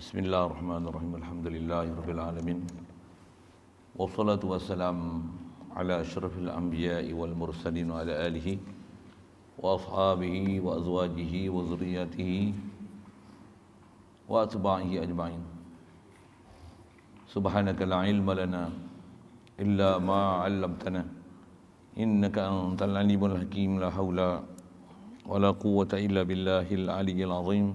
بسم الله الرحمن الرحيم الحمد لله رب العالمين والصلاة والسلام على أشرف الأنبياء والمرسلين وعلى آله وأصحابه وأزواجه وذريته وأتباعه أجمعين سبحانك لا علم لنا إلا ما علمتنا إنك أنت العليم الحكيم لا حول ولا قوة إلا بالله العلي العظيم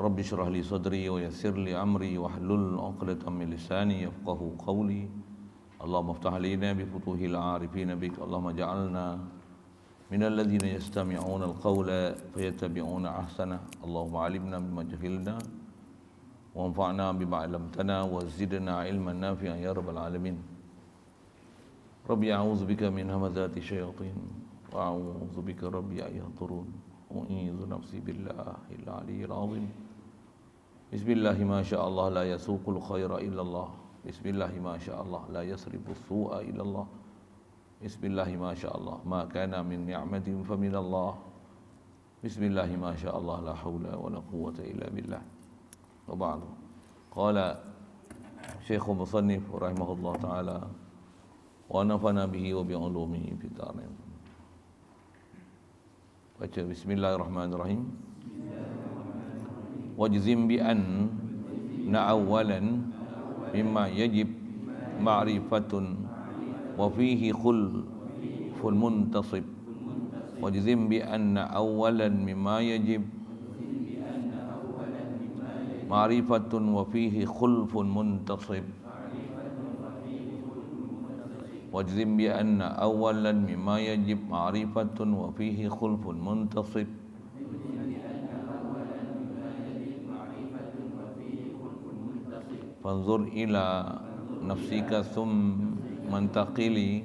رب اشرح لي صدري ويسر لي أمري واحلل عقدة من لساني يفقه قولي اللهم افتح علينا بفتوح العارفين بك اللهم اجعلنا من الذين يستمعون القول فيتبعون أحسنه اللهم علمنا بما جهلنا وانفعنا بما علمتنا وزدنا علما نافعا يا رب العالمين ربي أعوذ بك من همزات الشياطين وأعوذ بك ربي أن يحضرون وأعيذ نفسي بالله العلي العظيم بسم الله ما شاء الله لا يسوق الخير إلا الله بسم الله ما شاء الله لا يسرب السوء إلا الله بسم الله ما شاء الله ما كان من نعمة فمن الله بسم الله ما شاء الله لا حول ولا قوة إلا بالله وبعد قال شيخ مصنف رحمه الله تعالى ونفنا به وبعلومه في الدار بسم الله الرحمن الرحيم واجزم بأن نعولا مما يجب معرفة وفيه خل في المنتصب واجزم بأن أولا مما يجب معرفة وفيه خلف منتصب واجزم بأن أولا مما يجب معرفة وفيه خلف منتصب فانظر إلى نفسك ثم انتقلي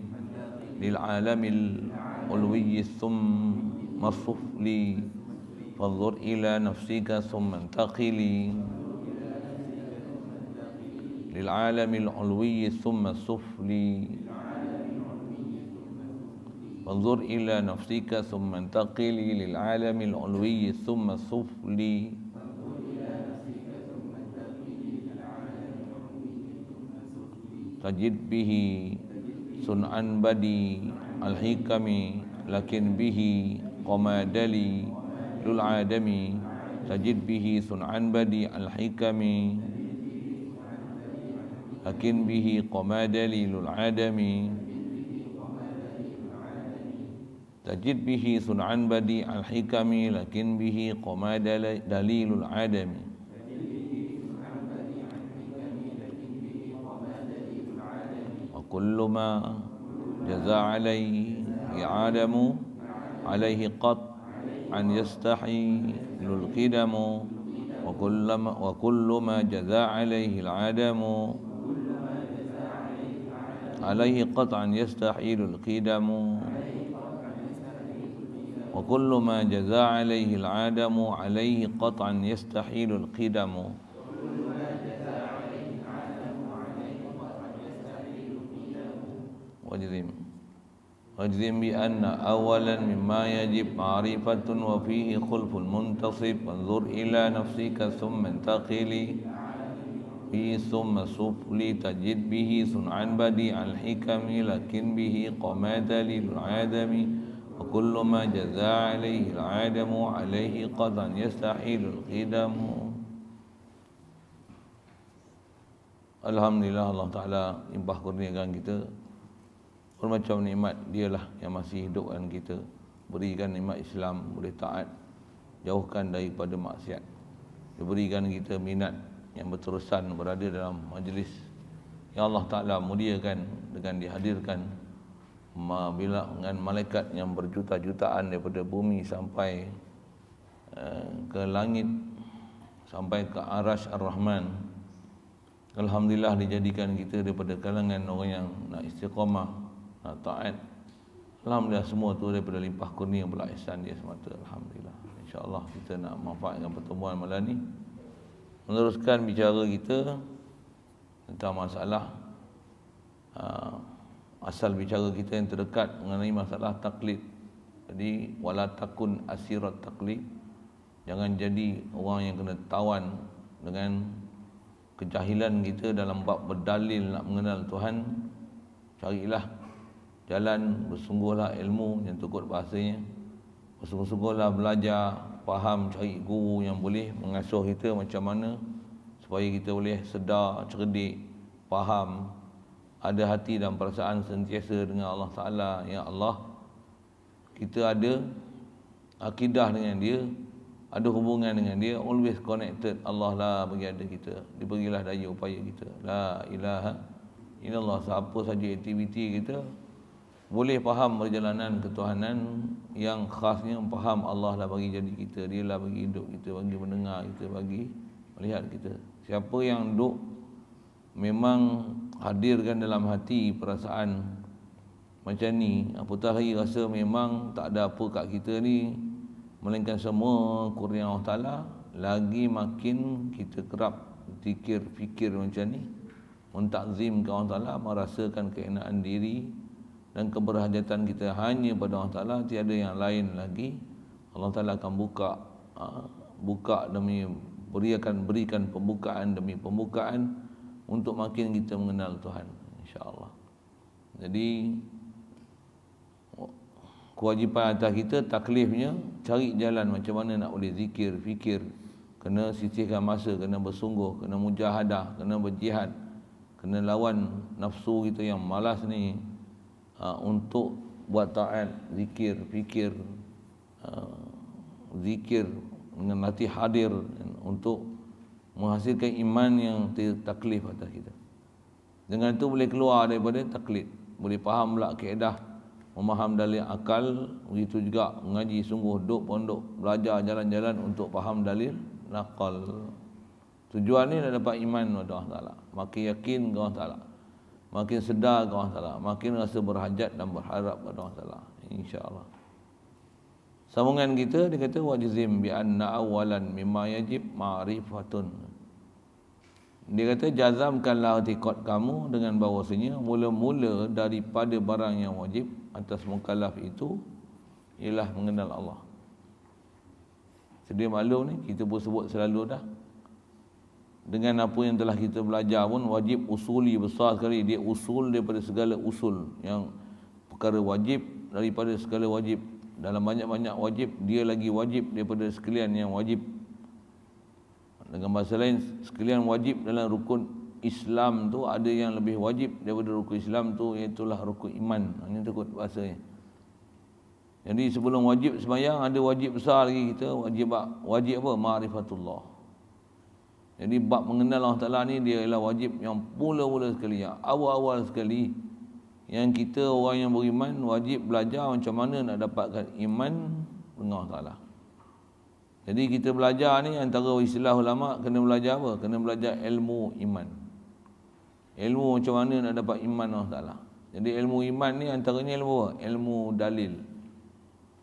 للعالم العلوي ثم السفلي فانظر إلى نفسك ثم انتقلي للعالم العلوي ثم السفلي فانظر إلى نفسك ثم انتقلي للعالم العلوي ثم السفلي تجد به صنعا بدي الحكم لكن به قمادلي للعادم تجد به صنعا بدي الحكم لكن به قمادلي للعدم تجد به صنعا بديع الحكم لكن به قما دليل العدم وكل ما جزى عليه عدم عليه قط أن يستحيل القدم وكل ما, وكل ما جزى عليه العدم عليه قطعا يستحيل القدم وكل ما جزى عليه العدم عليه قطعا يستحيل القدم واجزم واجزم بأن أولا مما يجب معرفة وفيه خلف المنتصب وانظر إلى نفسك ثم انتقل فيه ثم سفلي تجد به صنعا بديع الحكم لكن به قماد للعدم وكل ما جزى عليه العادم عليه قضا يستحيل القدم Alhamdulillah Allah Ta'ala limpah kurniakan kita Bermacam nikmat dia lah yang masih hidup dengan kita Berikan nikmat Islam boleh taat Jauhkan daripada maksiat berikan kita minat yang berterusan berada dalam majlis Yang Allah Ta'ala muliakan dengan dihadirkan bila dengan malaikat yang berjuta-jutaan daripada bumi sampai eh, ke langit sampai ke arash ar-rahman Alhamdulillah dijadikan kita daripada kalangan orang yang nak istiqamah, nak taat. Alhamdulillah semua tu daripada limpah kurnia pula ihsan dia semata. Alhamdulillah. InsyaAllah kita nak manfaatkan pertemuan malam ni. Meneruskan bicara kita tentang masalah. Ah, asal bicara kita yang terdekat mengenai masalah taklid jadi wala takun asirat taklid jangan jadi orang yang kena tawan dengan kejahilan kita dalam bab berdalil nak mengenal Tuhan carilah jalan bersungguhlah ilmu yang cukup bahasanya bersungguhlah belajar faham cari guru yang boleh mengasuh kita macam mana supaya kita boleh sedar cerdik faham ada hati dan perasaan sentiasa dengan Allah Taala ya Allah kita ada akidah dengan dia ada hubungan dengan dia always connected Allah lah bagi ada kita diberilah daya upaya kita la ilaha Allah siapa saja aktiviti kita boleh faham perjalanan ketuhanan yang khasnya faham Allah lah bagi jadi kita dia lah bagi hidup kita bagi mendengar kita bagi melihat kita siapa yang duk memang hadirkan dalam hati perasaan macam ni apatah lagi rasa memang tak ada apa kat kita ni melainkan semua kurnia Allah Ta'ala lagi makin kita kerap fikir fikir macam ni mentakzim ke Allah Ta'ala merasakan keenaan diri dan keberhajatan kita hanya pada Allah Ta'ala tiada yang lain lagi Allah Ta'ala akan buka ha, buka demi berikan berikan pembukaan demi pembukaan untuk makin kita mengenal Tuhan insyaallah jadi kewajipan atas kita taklifnya cari jalan macam mana nak boleh zikir fikir kena sisihkan masa kena bersungguh kena mujahadah kena berjihad kena lawan nafsu kita yang malas ni uh, untuk buat taat zikir fikir uh, zikir dengan hati hadir untuk menghasilkan iman yang taklif atas kita. Dengan itu boleh keluar daripada taklid. Boleh faham pula keedah. Memaham dalil akal. Begitu juga mengaji sungguh duk pondok. Belajar jalan-jalan untuk faham dalil nakal. Tujuan ni nak dapat iman kepada Allah Ta'ala. Makin yakin kepada Allah Ta'ala. Makin sedar kepada Allah Ta'ala. Makin rasa berhajat dan berharap kepada Allah Ta'ala. InsyaAllah. Sambungan kita dia kata wajizim bi anna awalan mimma yajib ma'rifatun. Dia kata jazamkanlah hati kamu dengan bahawasanya mula-mula daripada barang yang wajib atas mukallaf itu ialah mengenal Allah. Sedia maklum ni kita pun sebut selalu dah. Dengan apa yang telah kita belajar pun wajib usuli besar sekali dia usul daripada segala usul yang perkara wajib daripada segala wajib dalam banyak-banyak wajib dia lagi wajib daripada sekalian yang wajib dengan bahasa lain sekalian wajib dalam rukun Islam tu ada yang lebih wajib daripada rukun Islam tu iaitu lah rukun iman hanya takut bahasanya jadi sebelum wajib sembahyang ada wajib besar lagi kita wajib wajib apa ma'rifatullah jadi bab mengenal Allah Taala ni dia ialah wajib yang pula-pula sekali awal-awal sekali yang kita orang yang beriman wajib belajar macam mana nak dapatkan iman Allah Ta'ala jadi kita belajar ni antara istilah ulama kena belajar apa? Kena belajar ilmu iman. Ilmu macam mana nak dapat iman Allah Taala. Jadi ilmu iman ni antaranya ilmu apa? Ilmu dalil.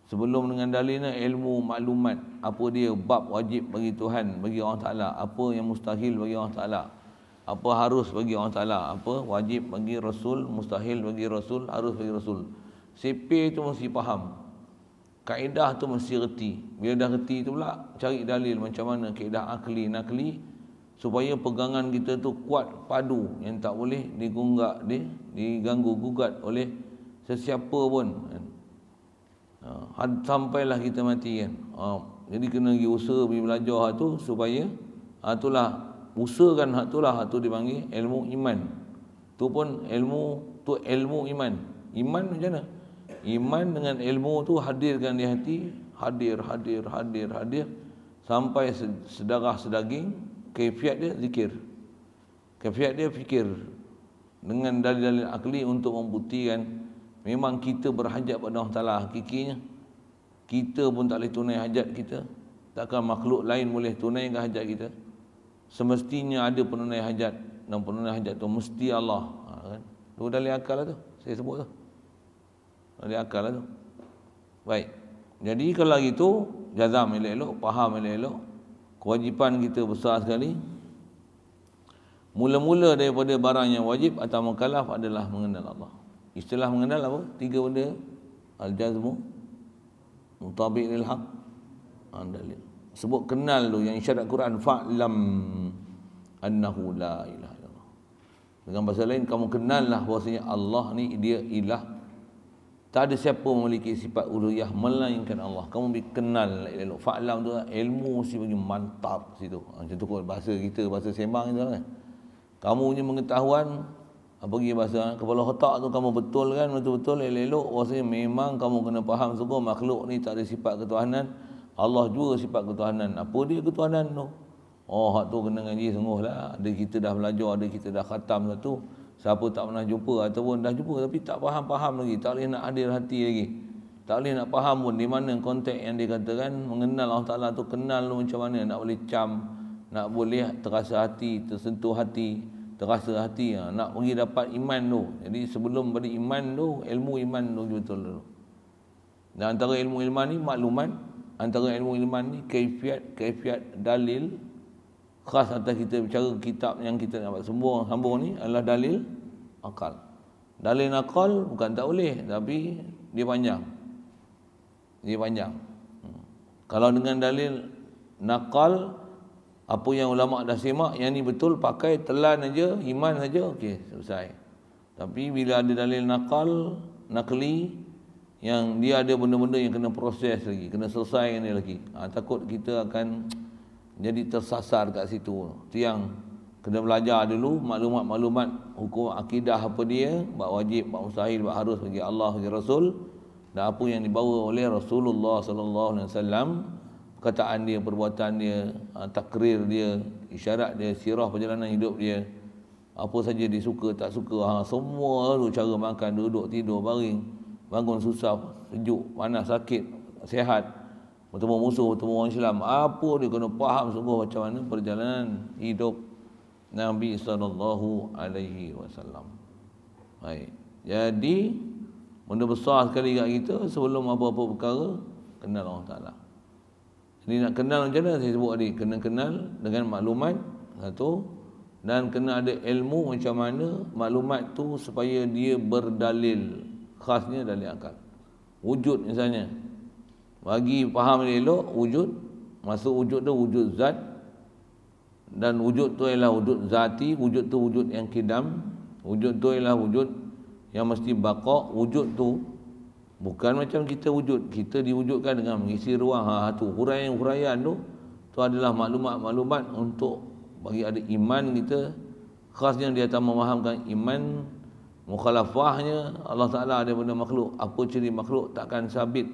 Sebelum dengan dalil ni ilmu maklumat, apa dia bab wajib bagi Tuhan, bagi Allah Taala, apa yang mustahil bagi Allah Taala apa harus bagi Allah Taala apa wajib bagi rasul mustahil bagi rasul harus bagi rasul CP itu mesti faham kaedah itu mesti reti bila dah reti itu pula cari dalil macam mana kaedah akli nakli supaya pegangan kita tu kuat padu yang tak boleh digunggak di diganggu gugat oleh sesiapa pun kan? ha, sampailah kita mati kan ha, jadi kena pergi usaha pergi belajar tu supaya ha, itulah usahakan hak tu lah hak tu dipanggil ilmu iman tu pun ilmu tu ilmu iman iman macam mana iman dengan ilmu tu hadirkan di hati hadir hadir hadir hadir sampai sedarah sedaging kefiat dia zikir kefiat dia fikir dengan dalil-dalil akli untuk membuktikan memang kita berhajat pada Allah Ta'ala hakikinya kita pun tak boleh tunai hajat kita takkan makhluk lain boleh tunai hajat kita semestinya ada penunai hajat dan penunai hajat tu mesti Allah ha, kan tu dari akal lah tu saya sebut tu dari akal lah tu baik jadi kalau gitu jazam elok-elok faham elok-elok kewajipan kita besar sekali mula-mula daripada barang yang wajib atau mukallaf adalah mengenal Allah istilah mengenal apa tiga benda al-jazmu mutabik lil haq ha, dalil sebut kenal tu yang isyarat Quran fa'lam annahu la ilaha illallah dengan bahasa lain kamu kenal lah bahasanya Allah ni dia ilah tak ada siapa memiliki sifat uluhiyah melainkan Allah kamu bi kenal la ilaha fa'lam tu ilmu si bagi mantap situ ha, macam tu bahasa kita bahasa sembang tu kan kamu punya pengetahuan apa ha, pergi bahasa kepala otak tu kamu betul kan betul-betul elok-elok bahasanya memang kamu kena faham semua makhluk ni tak ada sifat ketuhanan Allah jua sifat ketuhanan. Apa dia ketuhanan tu? Oh, hak tu kena ngaji sungguh lah. Ada kita dah belajar, ada kita dah khatam tu. Siapa tak pernah jumpa ataupun dah jumpa tapi tak faham-faham lagi. Tak boleh nak hadir hati lagi. Tak boleh nak faham pun di mana konteks yang dikatakan mengenal Allah Ta'ala tu kenal lu macam mana. Nak boleh cam, nak boleh terasa hati, tersentuh hati, terasa hati. Ha, nak pergi dapat iman tu. Jadi sebelum beri iman tu, ilmu iman tu betul tu. Dan antara ilmu-ilman ni maklumat antara ilmu iman ni kaifiat kaifiat dalil khas atas kita bicara kitab yang kita nak semua sambung ni adalah dalil akal dalil akal bukan tak boleh tapi dia panjang dia panjang hmm. kalau dengan dalil nakal apa yang ulama dah semak yang ni betul pakai telan aja iman saja okey selesai tapi bila ada dalil nakal nakli yang dia ada benda-benda yang kena proses lagi, kena selesai ni lagi. Ha, takut kita akan jadi tersasar kat situ. Itu yang kena belajar dulu maklumat-maklumat hukum akidah apa dia, bab wajib, bab mustahil, bab harus bagi Allah, bagi Rasul dan apa yang dibawa oleh Rasulullah sallallahu alaihi wasallam, perkataan dia, perbuatan dia, ha, takrir dia, isyarat dia, sirah perjalanan hidup dia. Apa saja dia tak suka, ha, semua tu cara makan, duduk, tidur, baring bangun susah, sejuk, mana sakit, sehat, bertemu musuh, bertemu orang Islam. Apa dia kena faham sungguh macam mana perjalanan hidup Nabi sallallahu alaihi wasallam. Baik. Jadi benda besar sekali dekat kita sebelum apa-apa perkara kenal Allah Taala. Jadi nak kenal macam mana saya sebut tadi, kena kenal dengan maklumat satu dan kena ada ilmu macam mana maklumat tu supaya dia berdalil khasnya dari akal wujud misalnya bagi faham dia elok wujud maksud wujud tu wujud zat dan wujud tu ialah wujud zati wujud tu wujud yang kidam wujud tu ialah wujud yang mesti baqa wujud tu bukan macam kita wujud kita diwujudkan dengan mengisi ruang ha, ha tu huraian-huraian tu tu adalah maklumat-maklumat untuk bagi ada iman kita khasnya dia tak memahamkan iman mukhalafahnya Allah Ta'ala ada benda makhluk apa ciri makhluk takkan sabit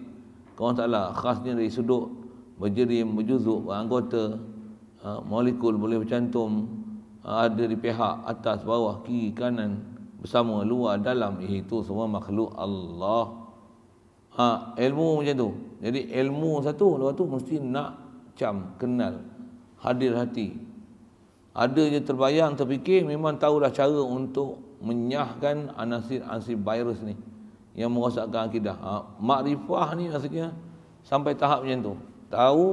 kawan Ta'ala khasnya dari sudut berjerim, berjuzuk, beranggota ha, molekul boleh bercantum ha, ada di pihak atas, bawah, kiri, kanan bersama luar, dalam itu semua makhluk Allah ha, ilmu macam tu jadi ilmu satu lepas tu mesti nak cam, kenal hadir hati ada je terbayang, terfikir memang tahulah cara untuk menyahkan anasir ansir virus ni yang merosakkan akidah. Ha, makrifah ni maksudnya sampai tahap macam tu. Tahu,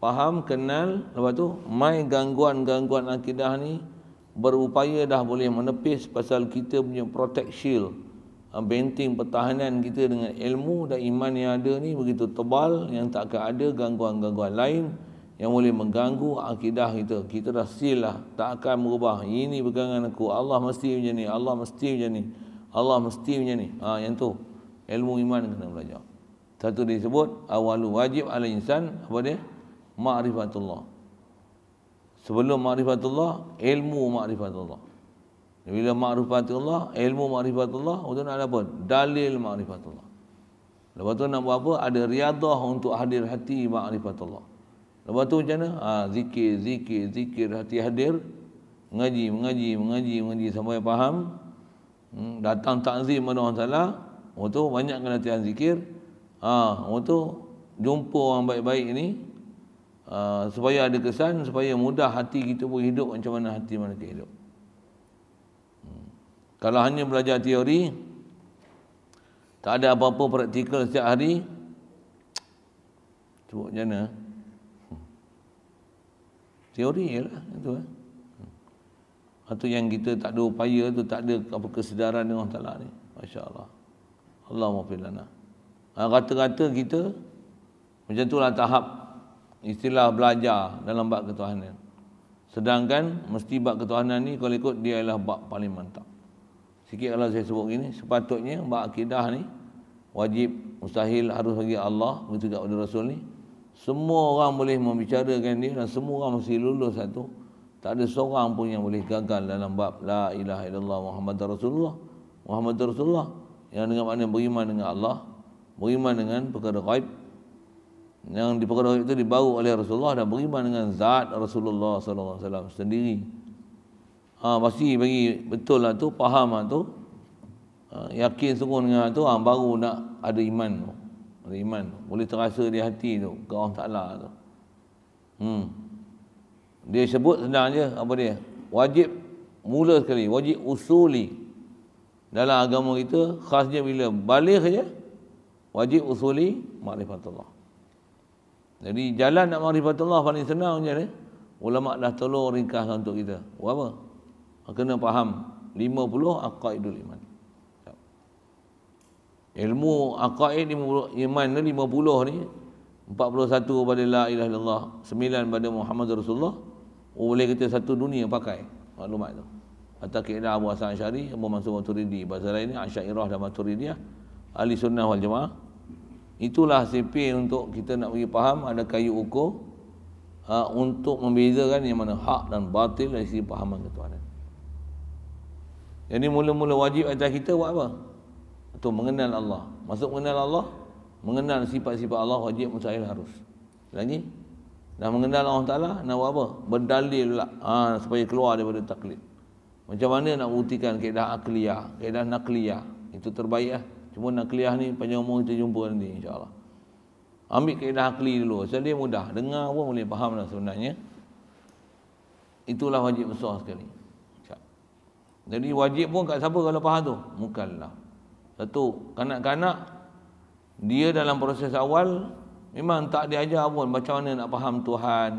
faham, kenal, lepas tu mai gangguan-gangguan akidah ni berupaya dah boleh menepis pasal kita punya protect shield ha, benteng pertahanan kita dengan ilmu dan iman yang ada ni begitu tebal yang tak akan ada gangguan-gangguan lain yang boleh mengganggu akidah kita. Kita dah seal lah. Tak akan berubah. Ini pegangan aku. Allah mesti macam ni. Allah mesti macam ni. Allah mesti macam ni. Ha, yang tu. Ilmu iman kena belajar. Satu disebut. Awalu wajib ala insan. Apa dia? Ma'rifatullah. Sebelum ma'rifatullah. Ilmu ma'rifatullah. Bila ma'rifatullah. Ilmu ma'rifatullah. Untuk nak ada apa? Dalil ma'rifatullah. Lepas tu nak buat apa? Ada riadah untuk hadir hati ma'rifatullah. Lepas tu macam mana? Ha, zikir, zikir, zikir, hati hadir. Mengaji, mengaji, mengaji, mengaji sampai faham. Hmm, datang takzim pada orang salah. Lepas tu banyakkan latihan zikir. Ha, lepas tu jumpa orang baik-baik ni. Ha, supaya ada kesan, supaya mudah hati kita pun hidup macam mana hati mana kita hidup. Hmm. Kalau hanya belajar teori, tak ada apa-apa praktikal setiap hari, sebut macam mana? teori lah itu eh. Kan. Atau yang kita tak ada upaya tu tak ada apa kesedaran dengan Taala ni. Masya-Allah. Allah mafilana. Ha, rata-rata kita macam itulah tahap istilah belajar dalam bab ketuhanan. Sedangkan mesti bab ketuhanan ni kalau ikut dia ialah bab paling mantap. Sikit kalau saya sebut gini, sepatutnya bab akidah ni wajib, mustahil harus bagi Allah, begitu juga pada Rasul ni, semua orang boleh membicarakan dia dan semua orang mesti lulus satu. Tak ada seorang pun yang boleh gagal dalam bab La ilaha illallah Muhammad Rasulullah. Muhammad Rasulullah yang dengan makna beriman dengan Allah. Beriman dengan perkara ghaib. Yang di perkara ghaib itu dibawa oleh Rasulullah dan beriman dengan zat Rasulullah SAW sendiri. Ha, pasti bagi betul lah tu, faham lah tu. Ha, yakin sungguh dengan tu, ha, baru nak ada iman tu. Ada iman Boleh terasa di hati tu. Ke Allah Ta'ala tu. Hmm. Dia sebut senang je. Apa dia? Wajib. Mula sekali. Wajib usuli. Dalam agama kita. Khasnya bila balik je. Wajib usuli. Ma'rifatullah. Jadi jalan nak ma'rifatullah paling senang je ni. Ulama dah tolong ringkas untuk kita. Buat apa? Kena faham. 50 akaidul iman ilmu ni iman ni 50 ni 41 pada la ilaha illallah 9 pada Muhammad Rasulullah oh, boleh kita satu dunia pakai maklumat tu atau kira Abu Hasan Asyari Abu Mansur Maturidi bahasa ini ni Asyairah dan Maturidiyah Ahli Sunnah wal Jamaah itulah CP untuk kita nak bagi faham ada kayu ukur ha, untuk membezakan yang mana hak dan batil dari sisi pahaman ketuhanan jadi mula-mula wajib atas kita buat apa? Itu mengenal Allah. Masuk mengenal Allah, mengenal sifat-sifat Allah wajib mustahil harus. Lagi dah mengenal Allah Taala nak buat apa? Berdalil lah ha, supaya keluar daripada taklid. Macam mana nak buktikan kaedah akliyah, kaedah nakliyah. Itu terbaik lah. Cuma nakliyah ni panjang umur kita jumpa nanti insya Allah. Ambil kaedah akli dulu. Sebab so, dia mudah. Dengar pun boleh faham lah sebenarnya. Itulah wajib besar sekali. Jadi wajib pun kat siapa kalau faham tu? Mukallaf. Satu, kanak-kanak dia dalam proses awal memang tak diajar pun macam mana nak faham Tuhan.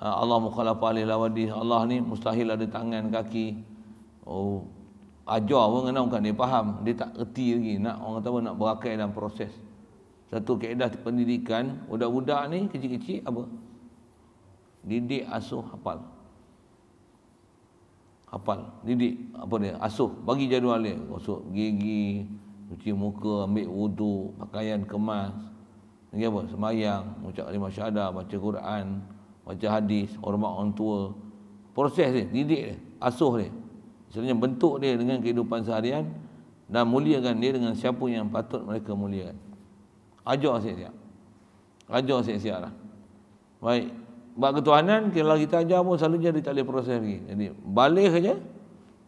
Ah, Allah mukhalafa alih lawadi. Allah ni mustahil ada tangan kaki. Oh, ajar pun kena bukan dia faham. Dia tak reti lagi. Nak orang tahu nak berakai dalam proses. Satu keadaan pendidikan, budak-budak ni kecil-kecil apa? Didik asuh hafal. Apa, didik apa dia asuh bagi jadual dia gosok gigi cuci muka ambil wudu pakaian kemas lagi apa sembahyang ucap lima syahadah baca Quran baca hadis hormat orang tua proses dia didik dia asuh dia sebenarnya bentuk dia dengan kehidupan seharian dan muliakan dia dengan siapa yang patut mereka muliakan ajar siap-siap ajar siap-siap lah. baik Buat ketuhanan, kalau kita ajar pun selalunya dia tak boleh proses lagi. Jadi, balik saja,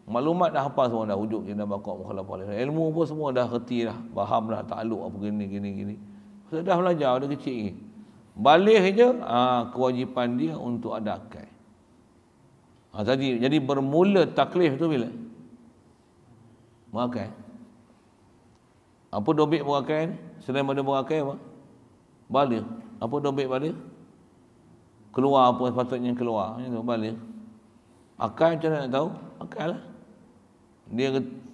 maklumat dah apa semua dah wujud kita bakok mukhalaf ilmu pun semua dah reti dah faham dah takluk apa gini gini gini sudah belajar dah kecil ni balik saja, aa, ha, kewajipan dia untuk ada akal ha, tadi jadi bermula taklif tu bila berakai apa dobit berakai ni selain mana berakai apa balik apa dobit balik keluar apa sepatutnya keluar ni tu balik akal macam mana nak tahu akal lah dia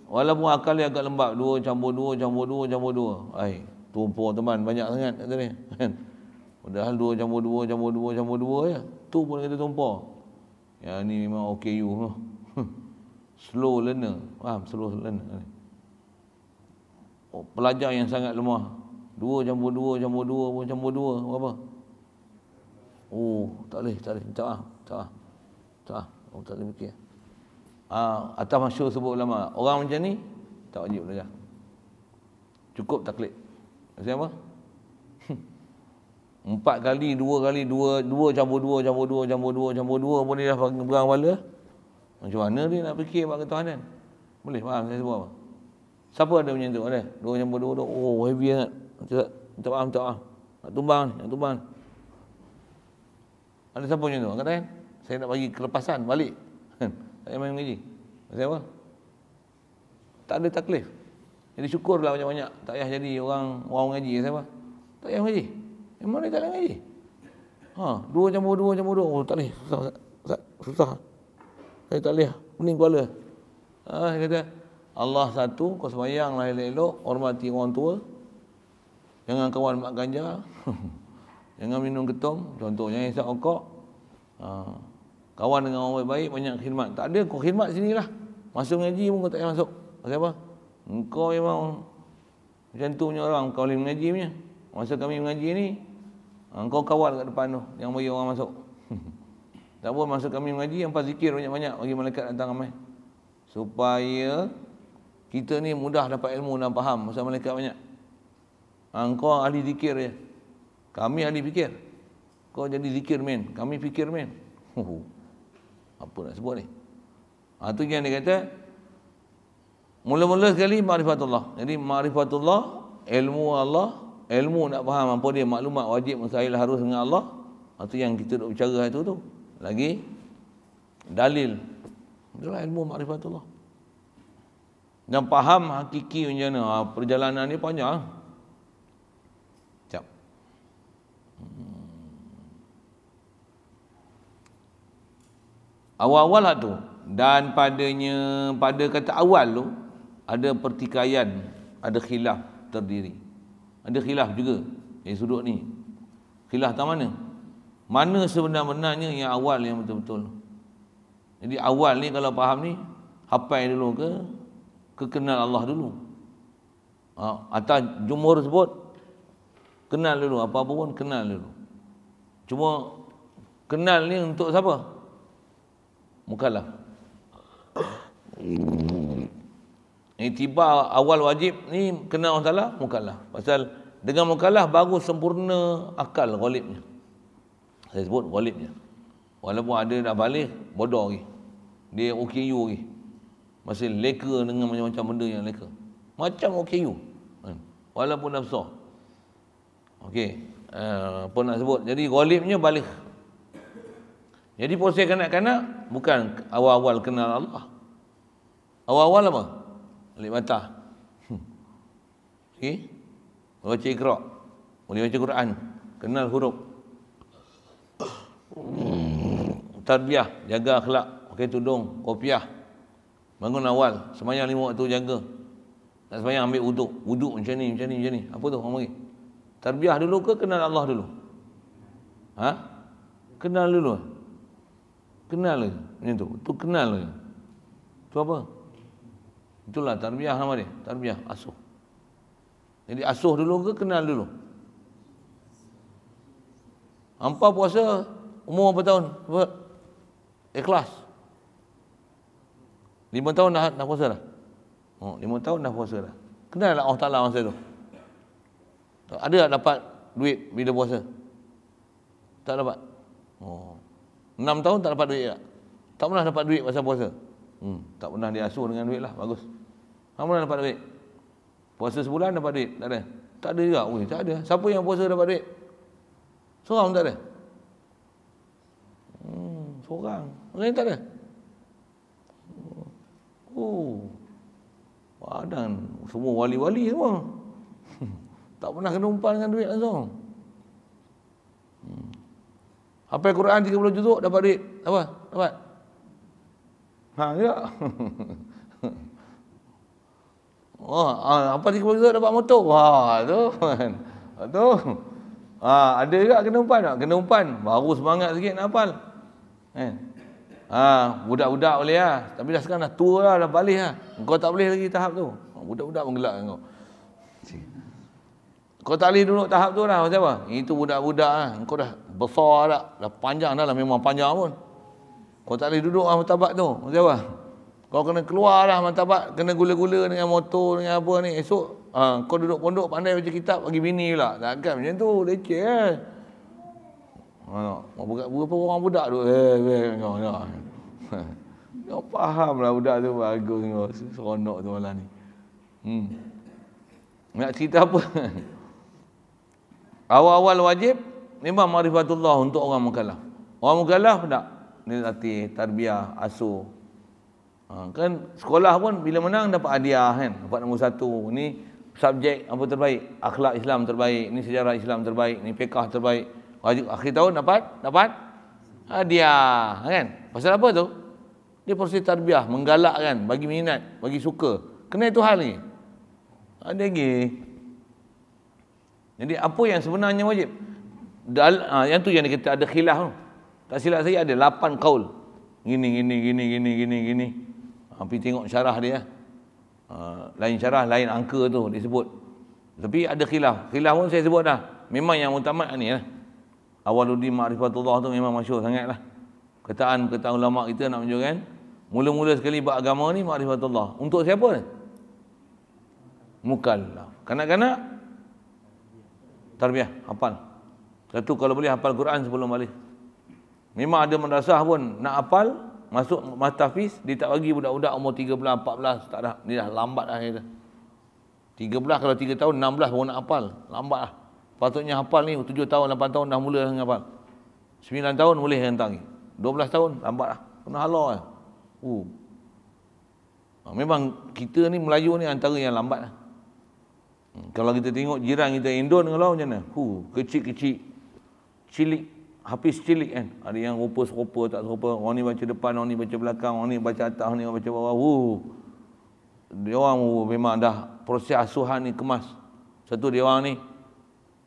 walaupun akal dia agak lembab dua campur dua campur dua campur dua ai tumpu teman banyak sangat kata ni kan padahal dua campur dua campur dua campur dua ya. tu pun kita tumpu yang ni memang okay you lah. slow learner faham slow learner oh, pelajar yang sangat lemah dua campur dua campur dua campur dua berapa Oh, tak boleh, tak boleh. Minta maaf, minta maaf. Minta maaf. Oh, tak boleh fikir. Uh, atas masyur sebut ulama, orang macam ni, tak wajib belajar. Cukup taklit. Maksudnya apa? Empat kali, dua kali, dua, dua campur dua, campur dua, campur dua, campur dua pun dia dah berang kepala. Macam mana dia nak fikir buat ketuhanan? Boleh faham saya sebut apa? Siapa ada macam tu? Ada? Dua campur dua, dua. Oh, heavy sangat. Minta maaf, minta maaf. Nak tumbang ni, nak tumbang ni. Ada siapa punya tu? Orang kata Saya nak bagi kelepasan balik. Hmm. Saya main mengaji. Maksudnya apa? Tak ada taklif. Jadi syukurlah banyak-banyak. Tak payah jadi orang orang mengaji. Saya apa? Tak payah mengaji. Memang dia tak payah mengaji. Ha, dua campur dua campur dua. Oh, tak boleh. Susah. Susah. susah. Saya tak boleh. Pening kepala. Ha, saya kata, Allah satu, kau semayang lah elok-elok. Hormati orang tua. Jangan kawan mak ganja. Jangan minum ketum, contohnya jangan hisap okok. Ha. Kawan dengan orang baik banyak khidmat. Tak ada kau khidmat sini lah Masuk ngaji pun kau tak payah masuk. Pasal apa? Engkau memang macam tu punya orang kau boleh mengaji punya. Masa kami mengaji ni engkau ha, kawal kat depan tu yang bagi orang masuk. tak apa masa kami mengaji yang pas zikir banyak-banyak bagi malaikat datang ramai. Supaya kita ni mudah dapat ilmu dan faham pasal malaikat banyak. Ha, engkau ahli zikir je. Ya. Kami ahli fikir. Kau jadi zikir main. Kami fikir main. Apa nak sebut ni? Itu ha, yang dia kata. Mula-mula sekali ma'rifatullah. Jadi ma'rifatullah, ilmu Allah. Ilmu nak faham apa dia. Maklumat wajib mustahil harus dengan Allah. Itu ha, yang kita nak bicara itu tu. Lagi. Dalil. Itulah ilmu ma'rifatullah. Dan faham hakiki macam mana. Ha, perjalanan ni panjang. Awal-awal lah tu Dan padanya Pada kata awal tu Ada pertikaian Ada khilaf terdiri Ada khilaf juga Yang sudut ni Khilaf tak mana Mana sebenar-benarnya yang awal yang betul-betul Jadi awal ni kalau faham ni Hapai dulu ke Kekenal Allah dulu ha, Atas jumur sebut Kenal dulu apa-apa pun kenal dulu Cuma Kenal ni untuk siapa? mukallaf ini tiba awal wajib ni kena Allah Ta'ala mukallaf pasal dengan mukallaf baru sempurna akal ghalibnya saya sebut ghalibnya walaupun ada nak balik bodoh lagi dia OKU lagi masih leka dengan macam-macam benda yang leka macam OKU hmm. walaupun dah Okey, uh, apa nak sebut. Jadi golibnya balik. Jadi proses kanak-kanak bukan awal-awal kenal Allah. Awal-awal apa? Alik mata. Hmm. Okey. Baca ikhra. Boleh baca Quran. Kenal huruf. Hmm. Tarbiyah, Jaga akhlak. Pakai tudung. Kopiah. Bangun awal. Semayang lima waktu jaga. Tak semayang ambil uduk. Uduk macam ni, macam ni, macam ni. Apa tu orang panggil? Tarbiah dulu ke kenal Allah dulu? Ha? Kenal dulu. Ha? kenal macam tu tu kenal tu apa itulah tarbiyah nama dia tarbiyah asuh jadi asuh dulu ke kenal dulu hampa puasa umur berapa tahun apa? ikhlas lima tahun dah, dah puasa dah oh, lima tahun dah puasa dah kenal lah Allah Ta'ala masa tu ada dapat duit bila puasa tak dapat oh Enam tahun tak dapat duit tak? Tak pernah dapat duit pasal puasa. Hmm, tak pernah diasuh dengan duit lah. Bagus. Tak pernah dapat duit. Puasa sebulan dapat duit. Tak ada. Tak ada juga. Ui, tak ada. Siapa yang puasa dapat duit? Seorang tak ada. Hmm, seorang. Lain tak ada. Oh. Padan. Oh, semua wali-wali semua. tak pernah kena umpan dengan duit langsung. Hmm. Apa Quran 30 juzuk dapat duit? Apa? Dapat. Ha ya. Wah, ah, apa 30 juzuk dapat motor? Ha tu. tu. Ha, ada juga kena umpan tak? Kena umpan. Baru semangat sikit nak hafal. Kan? Ha, budak-budak boleh lah. Tapi dah sekarang dah tua lah, dah balik lah. Ha. Kau tak boleh lagi tahap tu. Ha, budak-budak menggelak kau. Kau tak boleh duduk tahap tu lah. Macam apa? Itu budak-budak lah. Kau dah besar dah. Dah panjang dah lah. Memang panjang pun. Kau tak boleh duduk lah matabat tu. Macam apa? Kau kena keluar lah matabat. Kena gula-gula dengan motor dengan apa ni. Esok ha, kau duduk pondok pandai baca kitab bagi bini pula. Takkan macam tu. Leceh kan. Eh. Ha, Mana? Mau buka berapa orang budak tu? Eh, eh, eh, eh. Kau faham lah budak tu bagus tengok seronok tu malam ni. Hmm. Nak cerita apa? Awal-awal wajib, Memang marifatullah untuk orang mukallaf. Orang mukallaf tak? Dia latih, tarbiah, asuh. Ha, kan sekolah pun bila menang dapat hadiah kan. Dapat nombor satu. Ini subjek apa terbaik. Akhlak Islam terbaik. Ini sejarah Islam terbaik. Ini pekah terbaik. Wajib akhir tahun dapat? Dapat? Hadiah kan. Pasal apa tu? Dia proses tarbiah. Menggalak kan. Bagi minat. Bagi suka. Kena itu hal ni. Ada lagi. Jadi apa yang sebenarnya wajib? Dal, ha, yang tu yang kita ada khilaf tu. Tak silap saya ada lapan kaul. Gini, gini, gini, gini, gini, gini. Hampir tengok syarah dia. Ha, lain syarah, lain angka tu disebut. Tapi ada khilaf. Khilaf pun saya sebut dah. Memang yang utama ni lah. Awaluddin Ma'rifatullah tu memang masyur sangat lah. Ketaan kata ulama' kita nak menunjukkan. Mula-mula sekali agama ni Ma'rifatullah. Untuk siapa ni? Mukallaf. Kanak-kanak? Tarbiah. apa? Hafal. Satu kalau boleh hafal Quran sebelum balik. Memang ada madrasah pun nak hafal, masuk matafis, dia tak bagi budak-budak umur 13, 14, tak ada. Dia dah lambat dah. Dia. 13 kalau 3 tahun, 16 baru nak hafal. Lambat lah. Patutnya hafal ni 7 tahun, 8 tahun dah mula dah hafal. 9 tahun boleh hentang ni. 12 tahun, lambat lah. Kena halau lah. Uh. Ah, memang kita ni Melayu ni antara yang lambat lah. Hmm, kalau kita tengok jiran kita Indon kalau macam mana? Huh, kecil-kecil cilik Hafiz cilik kan Ada yang rupa serupa tak serupa Orang ni baca depan, orang ni baca belakang Orang ni baca atas, orang ni baca bawah Woo. Dia orang memang dah proses asuhan ni kemas Satu dia orang ni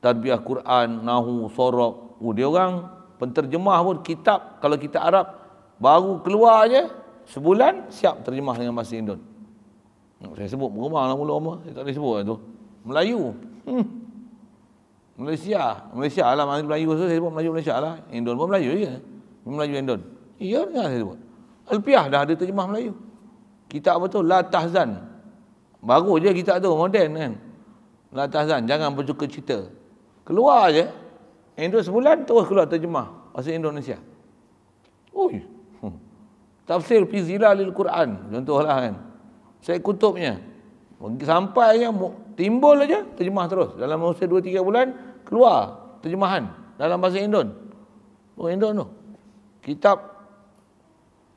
Tadbiah Quran, Nahu, Sorok uh, Dia orang penterjemah pun kitab Kalau kita Arab Baru keluar je Sebulan siap terjemah dengan bahasa Indon Saya sebut berumah lah mula Saya tak boleh sebut lah tu Melayu hmm. Malaysia. Malaysia lah. Maksud Melayu tu, saya sebut Melayu Malaysia lah. Indon pun Melayu je. Ya? Melayu Indon. Ya, dengar saya sebut. Alpiah dah ada terjemah Melayu. Kita apa tu? La Tahzan. Baru je kita tu, moden kan. La Tahzan, jangan bercuka cerita. Keluar je. Indon sebulan terus keluar terjemah. Bahasa Indonesia. Ui. Hmm. Tafsir Fizila al Quran. Contohlah kan. Saya kutubnya. Sampai yang timbul aja terjemah terus dalam masa 2 3 bulan keluar terjemahan dalam bahasa Indon. Oh Indon tu. Kitab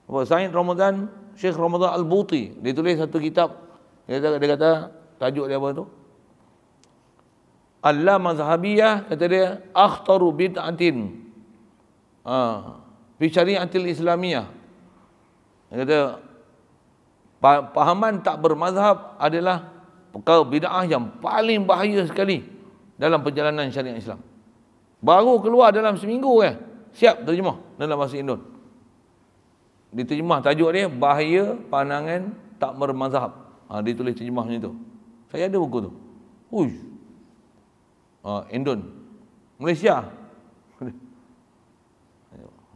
apa Said Ramadan Syekh Ramadan Al-Buti dia tulis satu kitab dia kata, dia kata tajuk dia apa tu? Allah mazhabiyah kata dia akhtaru bid'atin. Ha, fi syariatil Islamiyah. Dia kata pahaman tak bermazhab adalah perkara bid'ah yang paling bahaya sekali dalam perjalanan syariat Islam. Baru keluar dalam seminggu kan. Siap terjemah dalam bahasa Indon. Diterjemah tajuk dia bahaya pandangan tak bermazhab. Ha, dia tulis terjemahnya itu. Saya ada buku tu. Uish. Ha, Indon. Malaysia.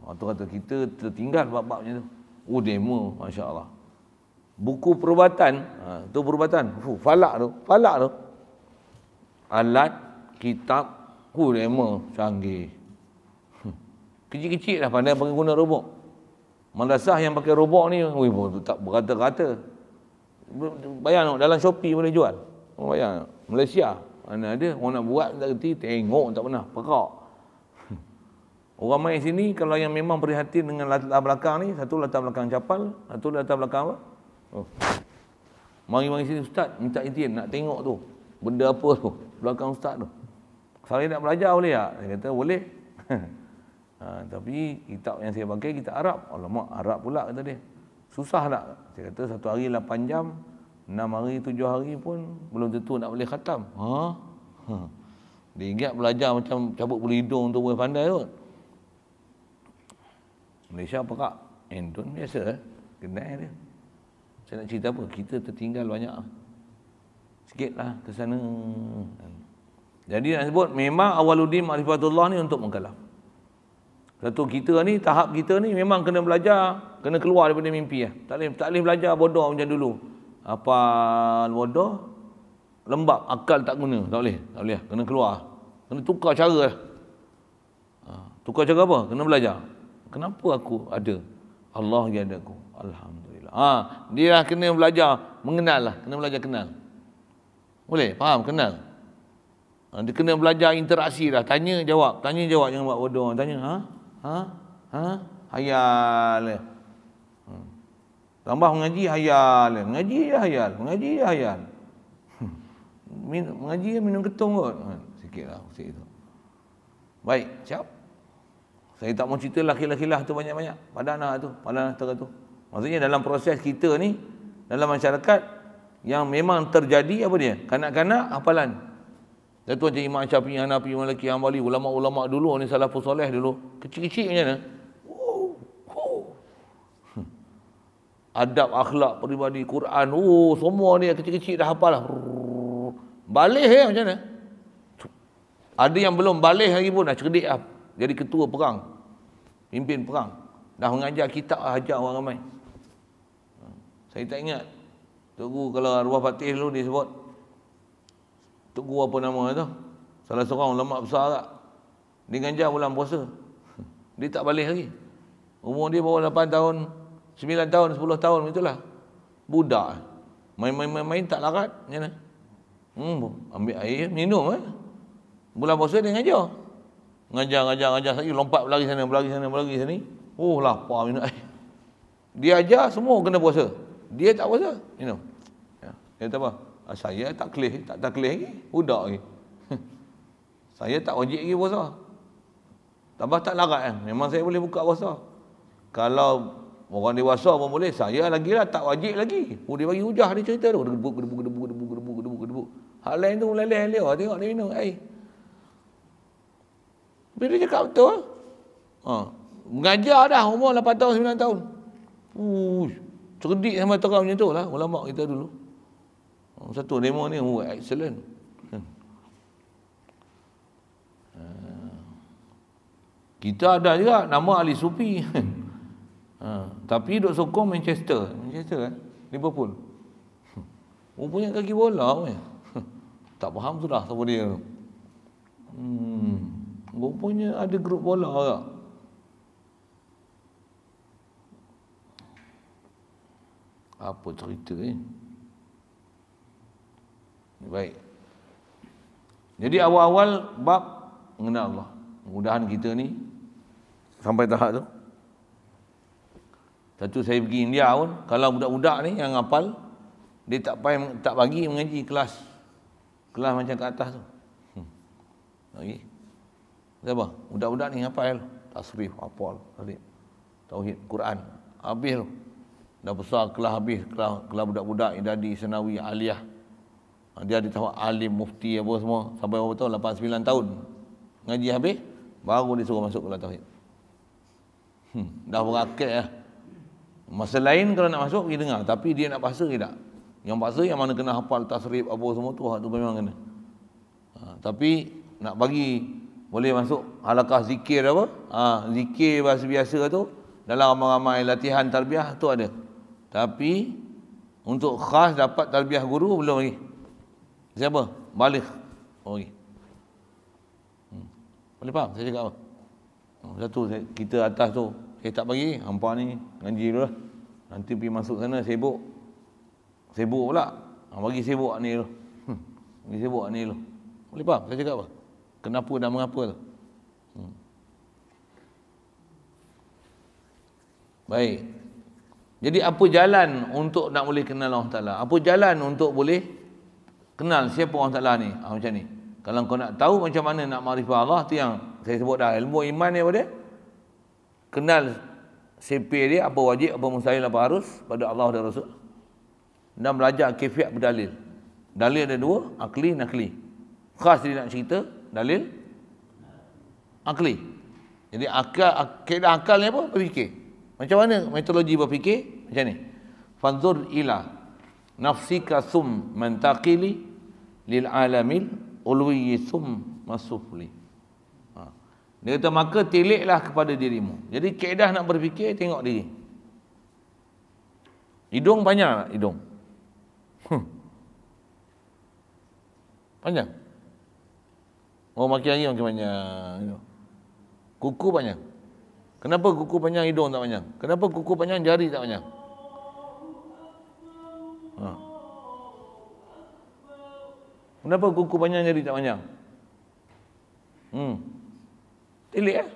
Orang tu kata kita tertinggal bab-babnya tu. Oh demo. Masya Allah buku perubatan ha, tu perubatan Fuh, falak tu falak tu alat kitab kurema canggih hmm. kecil-kecil lah pandai pakai guna robot madrasah yang pakai robot ni ui, tu tak berata-rata bayang tu dalam Shopee boleh jual bayang tu Malaysia mana ada orang nak buat tak kerti tengok tak pernah perak hmm. orang main sini kalau yang memang perhatian dengan latar belakang ni satu latar belakang capal satu latar belakang apa Oh. Mari-mari sini ustaz minta izin nak tengok tu. Benda apa tu belakang ustaz tu. Saya nak belajar boleh tak? Saya kata boleh. ha, tapi kitab yang saya pakai kitab Arab. Alamak Arab pula kata dia. Susah tak? Saya kata satu hari 8 jam, 6 hari, 7 hari pun belum tentu nak boleh khatam. Ha? ha. Dia ingat belajar macam cabut bulu hidung tu boleh pandai kot. Malaysia apa kak? Handphone biasa. Eh? Kenal dia. Saya nak cerita apa? Kita tertinggal banyak. Lah. Sikitlah ke sana. Jadi nak sebut memang awaluddin ma'rifatullah ni untuk mengkalah. Satu kita ni, tahap kita ni memang kena belajar, kena keluar daripada mimpi ya. Tak boleh belajar bodoh macam dulu. Apa bodoh? Lembab akal tak guna, tak boleh. Tak boleh, lah. kena keluar. Kena tukar cara. Ha, tukar cara apa? Kena belajar. Kenapa aku ada? Allah yang ada aku. Alhamdulillah ha, dia kena belajar mengenal lah, kena belajar kenal. Boleh, faham, kenal. Ha, dia kena belajar interaksi lah, tanya jawab, tanya jawab jangan buat bodoh. Tanya, ha? Ha? Ha? Hayal. Hmm. Tambah mengaji hayal. Mengaji ya hayal. Mengaji ya hayal. Hmm. Minum, mengaji ya minum ketung kot. Ha, sikit lah. Sikit itu. Baik. Siap. Saya tak mau cerita lah kilah tu banyak-banyak. Padahal lah tu. Padahal lah tu. Maksudnya dalam proses kita ni dalam masyarakat yang memang terjadi apa dia? Kanak-kanak hafalan. Datuk macam Imam Syafi'i, Hanafi, Maliki, Hanbali, ulama-ulama dulu ni salafus soleh dulu. Kecil-kecil macam mana? Hmm. Adab akhlak peribadi Quran. Oh, semua ni kecil-kecil dah hafal lah. Balih eh macam mana? Ada yang belum balih lagi pun dah cerdik lah. Jadi ketua perang. Pimpin perang. Dah mengajar kitab lah, orang ramai. Saya tak ingat. Tugu kalau arwah Fatih dulu disebut. Tugu apa nama tu? Salah seorang ulama besar tak? Dia ganjar bulan puasa. Dia tak balik lagi. Umur dia bawah 8 tahun, 9 tahun, 10 tahun itulah. Budak. Main-main-main tak larat. Kan? Hmm, ambil air, minum. Eh? Bulan puasa dia ngajar. Ngajar, ngajar, ngajar. Saya lompat lagi sana, berlari sana, berlari sini. Oh, lapar minum air. Dia ajar, semua kena puasa dia tak puasa you know ya dia kata apa ah, saya tak kelih tak tak kelih lagi budak lagi saya tak wajib lagi puasa tambah tak larat kan memang saya boleh buka puasa kalau orang dewasa pun boleh saya lagi lah tak wajib lagi oh, dia bagi hujah dia cerita tu debu debu debu debu debu debu debu hal lain tu leleh leleh tengok dia minum air tapi je kau tu, ha. mengajar dah umur 8 tahun 9 tahun Uish. Cerdik sama terang macam tu lah ulama kita dulu. Hmm, satu demo ni oh, excellent. Hmm. Ah. Kita ada juga nama Ali Sufi. Hmm. Ah, tapi Dok sokong Manchester. Manchester kan? Liverpool. Oh punya kaki bola punya. Oh, tak faham sudah siapa dia. Hmm. Rupanya ada grup bola agak. apa cerita ni kan? baik jadi awal-awal bab mengenal Allah mudahan kita ni sampai tahap tu satu saya pergi India pun kalau budak-budak ni yang ngapal dia tak payah tak bagi mengaji kelas kelas macam kat atas tu hmm. okey Kenapa? Budak-budak ni apa ya? Tasrif, apa? Tasrif. Tauhid, Quran. Habis lo dah besar kelah habis kelah, kelah budak-budak yang di Senawi Aliyah ha, dia ditawa alim mufti apa semua sampai berapa tahun 8 9 tahun ngaji habis baru dia suruh masuk kelas tauhid hmm, dah berakat ya eh. masa lain kalau nak masuk pergi dengar tapi dia nak paksa ke tak yang paksa yang mana kena hafal tasrif apa semua tu hak tu memang kena ha, tapi nak bagi boleh masuk halakah zikir apa ha, zikir biasa-biasa tu dalam ramai-ramai latihan tarbiyah tu ada tapi untuk khas dapat talbiah guru belum lagi. Siapa? Balik. Oh, okay. hmm. Boleh faham? Saya cakap apa? Hmm, satu, kita atas tu. Saya tak bagi. Hampa ni. Ngaji dulu lah. Nanti pergi masuk sana sibuk. Sibuk pula. Ha, bagi sibuk ni dulu. Hmm. Bagi sibuk ni dulu. Boleh faham? Saya cakap apa? Kenapa dan mengapa tu? Hmm. Baik. Jadi apa jalan untuk nak boleh kenal Allah Ta'ala? Apa jalan untuk boleh kenal siapa Allah Ta'ala ni? Ha, macam ni. Kalau kau nak tahu macam mana nak marifah Allah, tu yang saya sebut dah. Ilmu iman ni apa dia? Kenal sepi dia, apa wajib, apa mustahil, apa harus pada Allah dan Rasul. Dan belajar kefiat berdalil. Dalil ada dua, akli, nakli. Khas dia nak cerita, dalil, akli. Jadi akal, akidah akal ni apa? Berfikir. Macam mana metodologi berfikir? Macam ni. Fanzur ila nafsika thum mantaqili lil alamil ulwi sum masufli. Ha. Dia kata maka tiliklah kepada dirimu. Jadi kaedah nak berfikir tengok diri. Hidung panjang tak hidung? Hmm. Panjang? Oh maki lagi makin panjang. Kuku panjang? Kenapa kuku panjang hidung tak panjang? Kenapa kuku panjang jari tak panjang? Ha. Kenapa kuku panjang jari tak panjang? Hmm. Telik eh?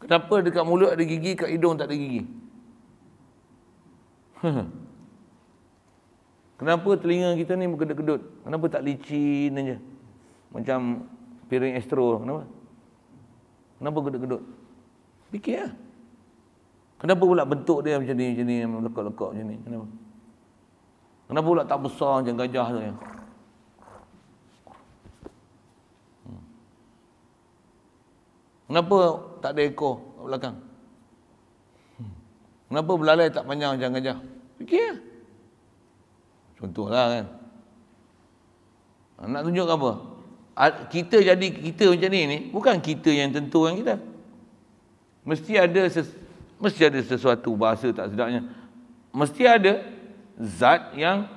Kenapa dekat mulut ada gigi, dekat hidung tak ada gigi? Kenapa telinga kita ni berkedut-kedut? Kenapa tak licin aja? Macam piring estro, Kenapa? Kenapa gedut-gedut? Fikir ya. Kenapa pula bentuk dia macam ni, macam ni, lekak-lekak macam ni? Kenapa? Kenapa pula tak besar macam gajah tu? Hmm. Kenapa tak ada ekor kat belakang? Hmm. Kenapa belalai tak panjang macam gajah? Fikir lah. Contohlah kan. Nak tunjuk apa? kita jadi kita macam ni ni bukan kita yang tentukan kita mesti ada ses, mesti ada sesuatu bahasa tak sedapnya mesti ada zat yang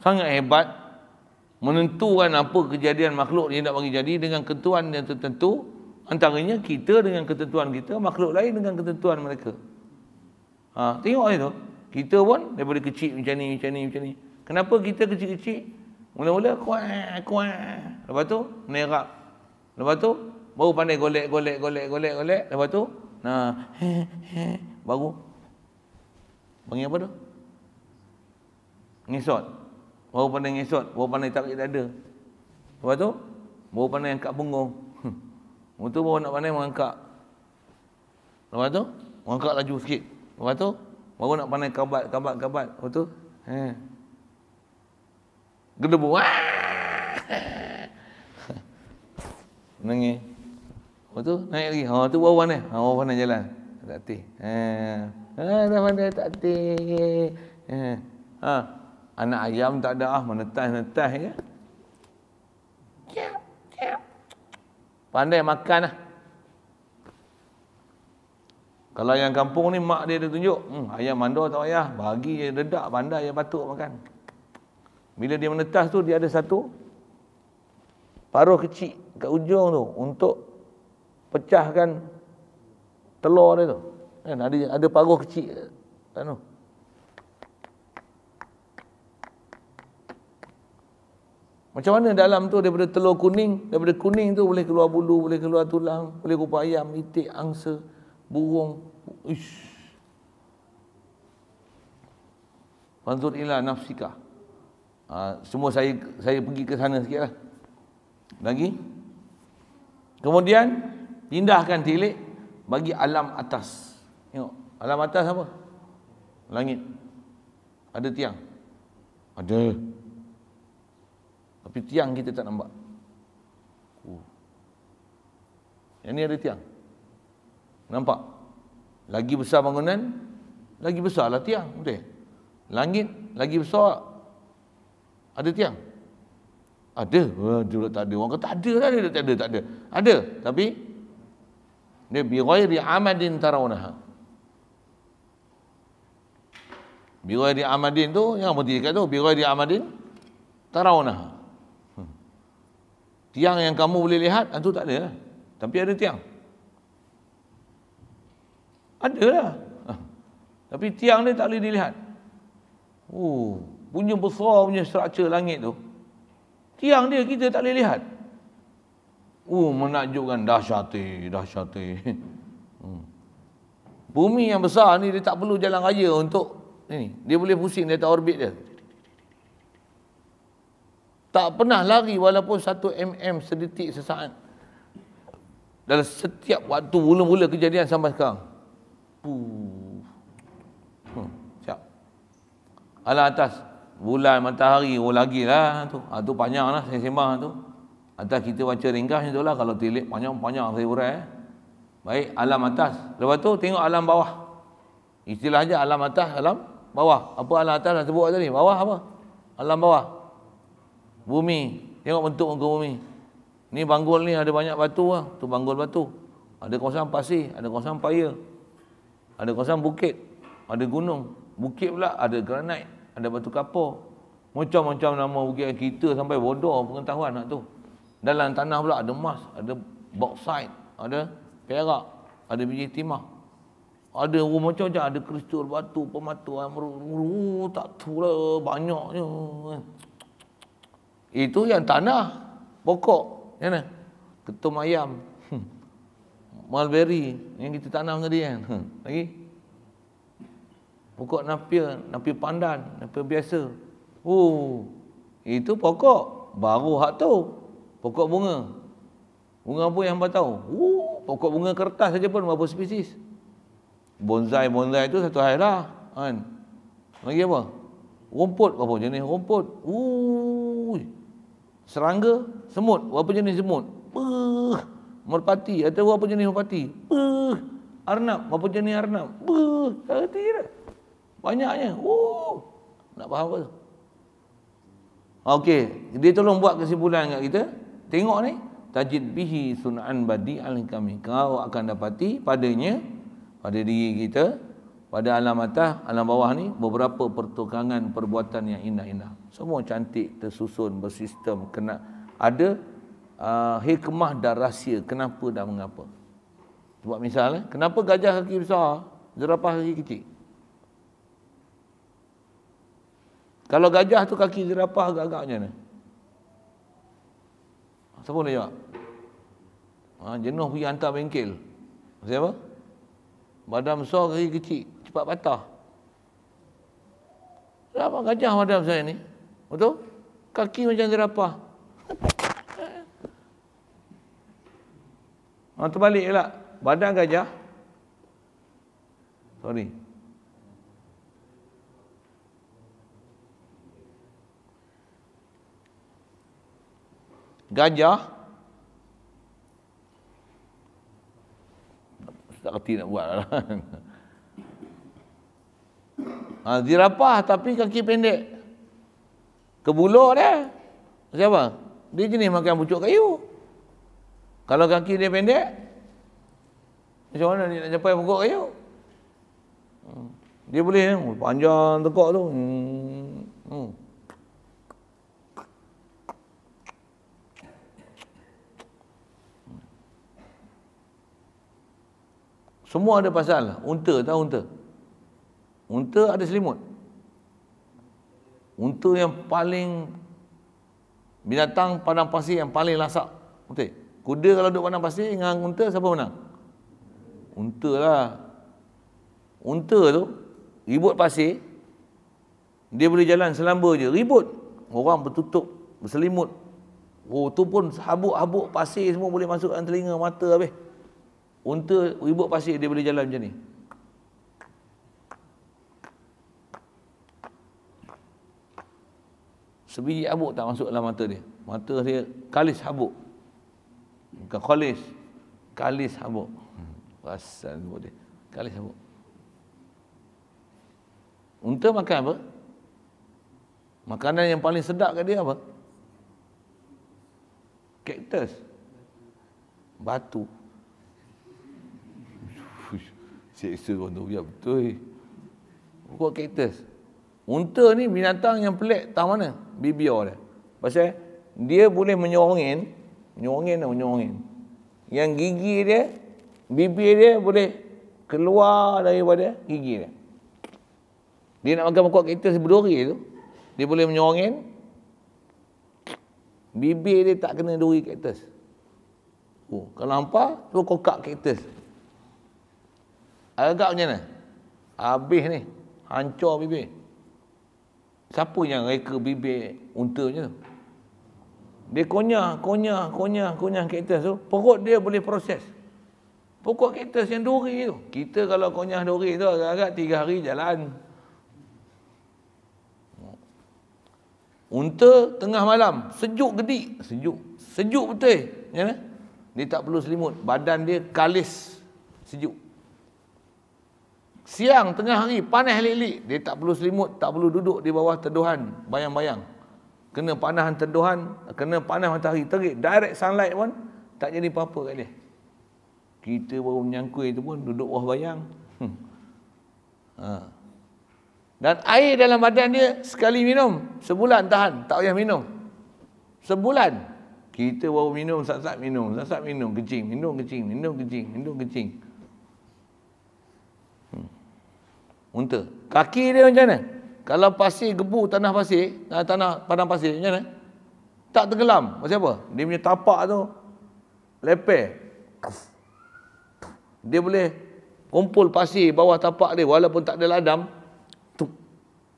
sangat hebat menentukan apa kejadian makhluk yang nak bagi jadi dengan ketentuan yang tertentu antaranya kita dengan ketentuan kita makhluk lain dengan ketentuan mereka ha, tengok itu kita pun daripada kecil macam ni macam ni macam ni kenapa kita kecil-kecil Mula-mula kuah kuah. Lepas tu menerap. Lepas tu baru pandai golek golek golek golek golek. Lepas tu nah he he baru panggil apa tu? Ngesot. Baru pandai ngesot, baru pandai tak ada. Lepas tu baru pandai angkat punggung. Hmm. Lepas tu baru nak pandai mengangkat. Lepas tu mengangkat laju sikit. Lepas tu baru nak pandai kabat kabat kabat. Lepas tu he gedebu ah. nangis Oh tu naik lagi. Ha tu bawah ni. Ha bawah ni jalan. Tak hati. Ha. Ha dah mana tak hati. Ha. ha. Anak ayam tak ada ah menetas netas ya. Pandai makan lah. Kalau yang kampung ni mak dia dia tunjuk, hmm, ayam mandor tak payah, bagi dia dedak pandai yang patut makan. Bila dia menetas tu dia ada satu paruh kecil kat ujung tu untuk pecahkan telur dia tu. Kan ada ada paruh kecil kan tu. Macam mana dalam tu daripada telur kuning, daripada kuning tu boleh keluar bulu, boleh keluar tulang, boleh keluar ayam, itik, angsa, burung. Ish. Fanzur ila nafsika. Ha, semua saya saya pergi ke sana sikitlah. Lagi. Kemudian pindahkan tilik bagi alam atas. Tengok, alam atas apa? Langit. Ada tiang. Ada. Tapi tiang kita tak nampak. Oh. Yang ni ada tiang. Nampak? Lagi besar bangunan, lagi besar besarlah tiang. Betul? Langit lagi besar, ada tiang ada oh, dulu tak ada orang kata ada tak ada lah. tak ada tak ada ada tapi dia bi ghairi amadin tarawnaha bi ghairi amadin tu yang mesti dekat tu bi ghairi amadin tarawnaha hmm. tiang yang kamu boleh lihat itu ah, tak ada lah. tapi ada tiang ada lah ah. tapi tiang ni tak boleh dilihat oh punya besar punya struktur langit tu tiang dia kita tak boleh lihat oh menakjubkan dahsyati dahsyati hmm. bumi yang besar ni dia tak perlu jalan raya untuk ni dia boleh pusing dia tak orbit dia tak pernah lari walaupun 1 mm sedetik sesaat dalam setiap waktu mula-mula kejadian sampai sekarang puh hmm, siap ala atas bulan matahari oh lagi lah tu ha, tu panjang lah saya sembah tu atas kita baca ringkas macam tu lah kalau telik panjang-panjang saya urai eh. baik alam atas lepas tu tengok alam bawah istilah je alam atas alam bawah apa alam atas dah sebut tadi bawah apa alam bawah bumi tengok bentuk muka bumi ni banggol ni ada banyak batu lah tu banggol batu ada kawasan pasir ada kawasan paya ada kawasan bukit ada gunung bukit pula ada granite ada batu kapur. Macam-macam nama bukit kita sampai bodoh pengetahuan nak tu. Dalam tanah pula ada emas, ada bauxite, ada perak, ada biji timah. Ada rumah macam-macam, ada kristal batu, pematu, amru, tak tahu lah, banyaknya. Itu yang tanah, pokok, mana? Ya Ketum ayam, hmm. mulberry, yang kita tanam tadi kan. Hmm. Lagi? Okay? Pokok napia, napia pandan, napia biasa. Oh, itu pokok. Baru hak tu. Pokok bunga. Bunga apa yang hamba tahu? Oh, pokok bunga kertas saja pun berapa spesies. Bonsai-bonsai itu satu hal lah. Kan? Lagi apa? Rumput, berapa jenis rumput? Oh, serangga, semut, berapa jenis semut? Uh, merpati, atau berapa jenis merpati? Uh, arnab, berapa jenis arnab? Uh, tak kerti tak? Banyaknya. Oh, nak faham apa tu? Okey, dia tolong buat kesimpulan dekat kita. Tengok ni, tajid bihi sunan badi al-kami. Kau akan dapati padanya pada diri kita pada alam atas, alam bawah ni beberapa pertukangan perbuatan yang indah-indah. Semua cantik tersusun bersistem kena ada uh, hikmah dan rahsia kenapa dan mengapa. Buat misalnya, eh. kenapa gajah kaki besar, jerapah kaki kecil? Kalau gajah tu kaki jerapah agak-agak ni. Siapa nak jawab? Ha, jenuh pergi hantar bengkel. Maksudnya apa? besar kaki kecil. Cepat patah. Berapa gajah badam saya ni? Betul? Kaki macam jerapah. Ha, terbalik pula. Badan gajah. Sorry. gajah tak kerti nak buat lah. ha, zirapah tapi kaki pendek kebulur dia siapa? dia jenis makan pucuk kayu kalau kaki dia pendek macam mana dia nak capai pokok kayu hmm. dia boleh oh, panjang tekak tu hmm. hmm. Semua ada pasal. Unta tahu unta. Unta ada selimut. Unta yang paling binatang padang pasir yang paling lasak. Betul. Kuda kalau duduk padang pasir dengan unta siapa menang? Unta lah. Unta tu ribut pasir dia boleh jalan selamba je. Ribut. Orang bertutup berselimut. Oh tu pun habuk-habuk pasir semua boleh masuk dalam telinga mata habis. Unta ribut pasir dia boleh jalan macam ni. Sebiji habuk tak masuk dalam mata dia. Mata dia kalis habuk. Bukan kalis. Kalis habuk. Pasal sebut dia. Kalis habuk. Unta makan apa? Makanan yang paling sedap kat dia apa? Kaktus. Batu. Seksa tuan tu biar ya, betul. Kau kaktus. Unta ni binatang yang pelik tak mana. Bibir dia. Pasal dia boleh menyorongin. Menyorongin dan menyorongin. Yang gigi dia, bibi dia boleh keluar daripada gigi dia. Dia nak makan kuat kaktus berduri tu. Dia boleh menyorongin. Bibi dia tak kena duri kaktus. Oh, kalau hampa, tu kokak kaktus agaknya ni habis ni hancur bibir siapa yang reka bibir untanya tu dia konyah konyah konyah konyah kertas tu perut dia boleh proses pokok kertas yang duri tu kita kalau konyah duri tu agak-agak tiga hari jalan unta tengah malam sejuk gedik sejuk sejuk betul ya dia tak perlu selimut badan dia kalis sejuk Siang, tengah hari, panah lelik. Dia tak perlu selimut, tak perlu duduk di bawah teduhan. Bayang-bayang. Kena panahan teduhan, kena panah matahari. Terik, direct sunlight pun tak jadi apa-apa kat dia. Kita baru menyangkui itu pun duduk bawah bayang. Hmm. Ha. Dan air dalam badan dia sekali minum, sebulan tahan. Tak payah minum. Sebulan. Kita baru minum, sat-sat minum, sat-sat minum, kecing, minum, kecing, minum, kecing, minum, kecing. Minum, kecing. unta. Kaki dia macam mana? Kalau pasir gebu tanah pasir, tanah, tanah padang pasir macam mana? Tak tenggelam. Macam apa? Dia punya tapak tu leper. Dia boleh kumpul pasir bawah tapak dia walaupun tak ada ladam.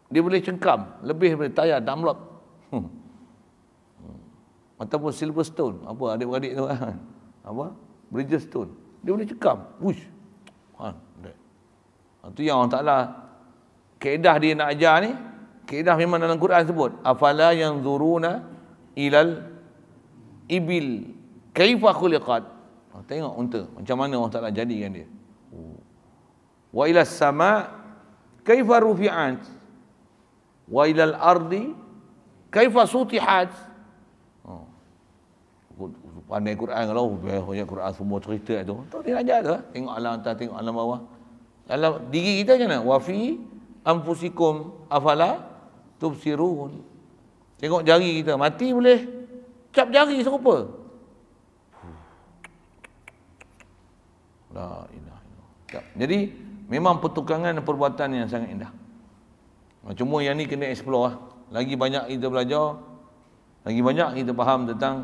Dia boleh cengkam lebih daripada tayar Dunlop. Hmm. Ataupun Silverstone, apa adik-adik tu Apa? Bridgestone. Dia boleh cengkam. Wush. Ha. Huh. Itu ha, yang Allah Ta'ala Kaedah dia nak ajar ni Kaedah memang dalam Quran sebut Afala yang zuruna ilal ibil Kaifah khuliqat ha, Tengok unta Macam mana Allah Ta'ala jadikan dia Wa ila sama kaifa rufi'at wa ila al-ardi kaifa sutihat oh. pandai Quran kalau oh, banyak Quran semua cerita tu tu dia ajar tu tengok alam atas tengok alam bawah dalam diri kita macam mana? Wafi anfusikum afala tubsirun. Tengok jari kita, mati boleh cap jari serupa. La ilah. Jadi, memang pertukangan dan perbuatan yang sangat indah. Cuma yang ni kena explore lah. Lagi banyak kita belajar, lagi banyak kita faham tentang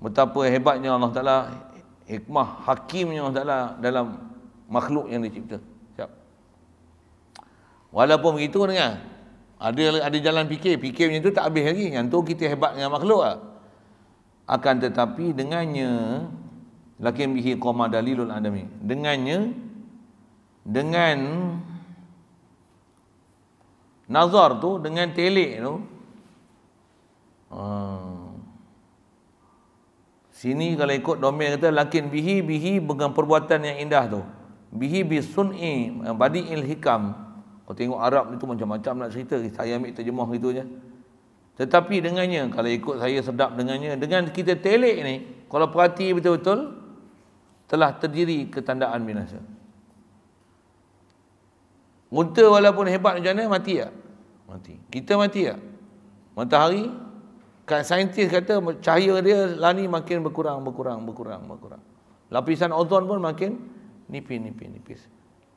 betapa hebatnya Allah Ta'ala, hikmah hakimnya Allah Ta'ala dalam makhluk yang dicipta. Siap. Walaupun begitu dengar. Ada ada jalan fikir, fikir macam tu tak habis lagi. Yang tu kita hebat dengan makhluk lah. Akan tetapi dengannya lakin bihi qoma dalilul adami. Dengannya dengan nazar tu dengan telik tu ah, Sini kalau ikut domain kata lakin bihi bihi dengan perbuatan yang indah tu bihi bi sun'i eh, badi'il hikam kau tengok Arab itu macam-macam nak cerita saya ambil terjemah gitu je tetapi dengannya kalau ikut saya sedap dengannya dengan kita telik ni kalau perhati betul-betul telah terdiri ketandaan binasa unta walaupun hebat macam mana mati tak? mati kita mati tak? matahari kan saintis kata cahaya dia lani makin berkurang berkurang berkurang berkurang lapisan ozon pun makin nipis nipis nipis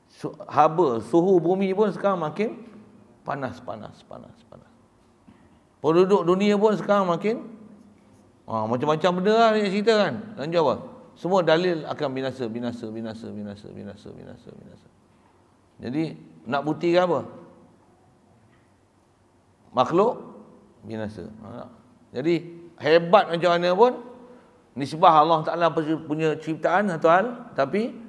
so, haba suhu bumi pun sekarang makin panas panas panas panas penduduk dunia pun sekarang makin ha, macam-macam benda lah yang cerita kan dan jawab semua dalil akan binasa binasa binasa binasa binasa binasa binasa jadi nak buktikan apa makhluk binasa ha. jadi hebat macam mana pun nisbah Allah Ta'ala punya ciptaan atau hal tapi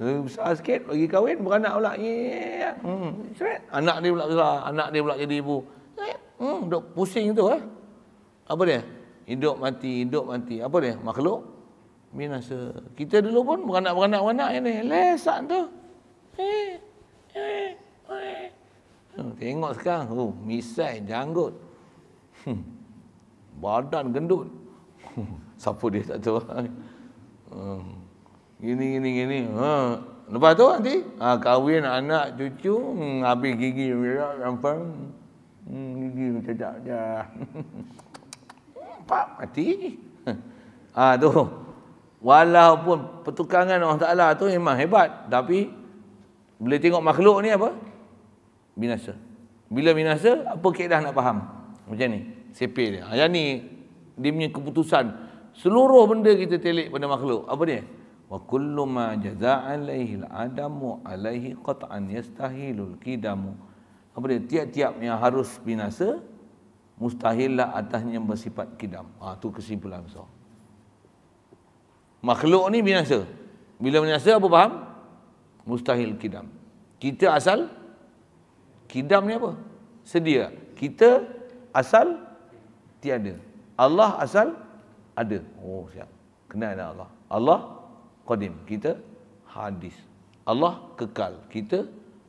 Eh, besar sikit pergi kahwin nak pula. Ye. Hmm. Anak dia pula besar, anak dia pula jadi ibu. Eh, hmm, duk pusing tu eh. Apa dia? Hidup mati, hidup mati. Apa dia? Makhluk binasa. Kita dulu pun beranak-beranak-beranak ni. ini Lesak tu. Eh, hmm, tengok sekarang. Oh, misai janggut. Hmm. Badan gendut. Siapa dia tak tahu. Hmm gini gini gini ha lepas tu nanti ha kahwin anak cucu hmm, habis gigi dia sampai hmm, gigi cecak dia pak mati ha tu walaupun pertukangan Allah Taala tu memang hebat tapi boleh tengok makhluk ni apa binasa bila binasa apa kaedah nak faham macam ni sepi dia ha, yang ni dia punya keputusan seluruh benda kita telik pada makhluk apa dia wa kullu ma jaza' alaihi al-adamu alaihi qat'an yastahilul kidamu apa dia tiap-tiap yang harus binasa mustahil lah atasnya bersifat kidam ha tu kesimpulan so. makhluk ni binasa bila binasa apa faham mustahil kidam kita asal kidam ni apa sedia kita asal tiada Allah asal ada oh siap kenal Allah Allah qadim kita hadis Allah kekal kita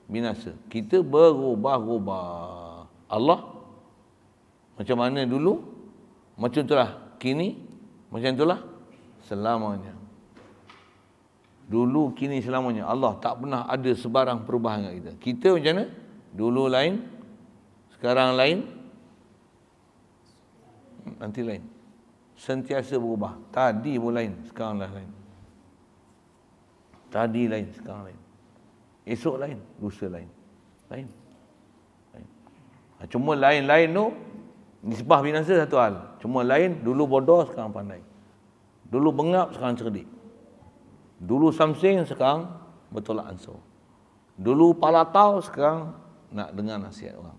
binasa kita berubah-ubah Allah macam mana dulu macam itulah kini macam itulah selamanya dulu kini selamanya Allah tak pernah ada sebarang perubahan dengan kita kita macam mana dulu lain sekarang lain nanti lain sentiasa berubah tadi pun lain sekarang lah lain Tadi lain, sekarang lain. Esok lain, lusa lain. Lain. lain. Ha, cuma lain-lain tu, nisbah binasa satu hal. Cuma lain, dulu bodoh, sekarang pandai. Dulu bengap, sekarang cerdik. Dulu something, sekarang betul ansur. Dulu palatau, sekarang nak dengar nasihat orang.